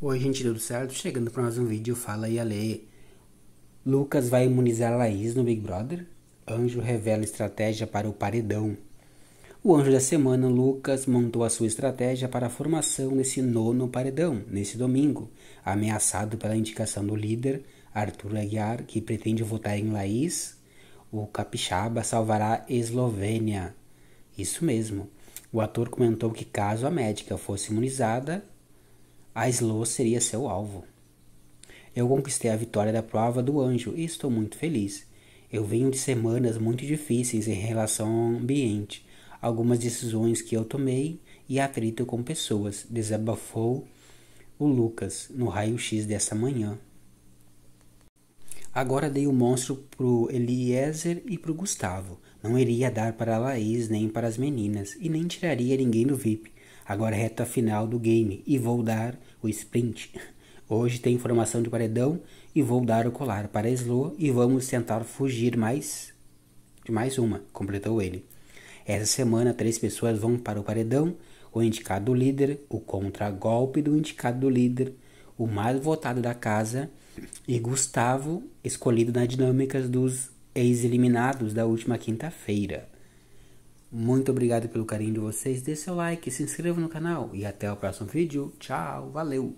Oi, gente, tudo certo? Chegando para mais um vídeo, fala aí, Ale. Lucas vai imunizar Laís no Big Brother? Anjo revela estratégia para o paredão. O anjo da semana, Lucas, montou a sua estratégia para a formação nesse nono paredão, nesse domingo, ameaçado pela indicação do líder, Arthur Aguiar, que pretende votar em Laís. O capixaba salvará Eslovênia. Isso mesmo. O ator comentou que caso a médica fosse imunizada, a Slow seria seu alvo. Eu conquistei a vitória da prova do anjo e estou muito feliz. Eu venho de semanas muito difíceis em relação ao ambiente, algumas decisões que eu tomei e atrito com pessoas, desabafou o Lucas no raio-x dessa manhã. Agora dei o monstro pro Eliezer e pro Gustavo. Não iria dar para a Laís nem para as meninas e nem tiraria ninguém do VIP. Agora é reta final do game e vou dar o sprint. Hoje tem formação de paredão e vou dar o colar para Slow e vamos tentar fugir mais de mais uma, completou ele. Essa semana três pessoas vão para o paredão, o indicado do líder, o contragolpe do indicado do líder, o mais votado da casa e Gustavo escolhido nas dinâmicas dos ex-eliminados da última quinta-feira. Muito obrigado pelo carinho de vocês. Dê seu like, se inscreva no canal e até o próximo vídeo. Tchau, valeu!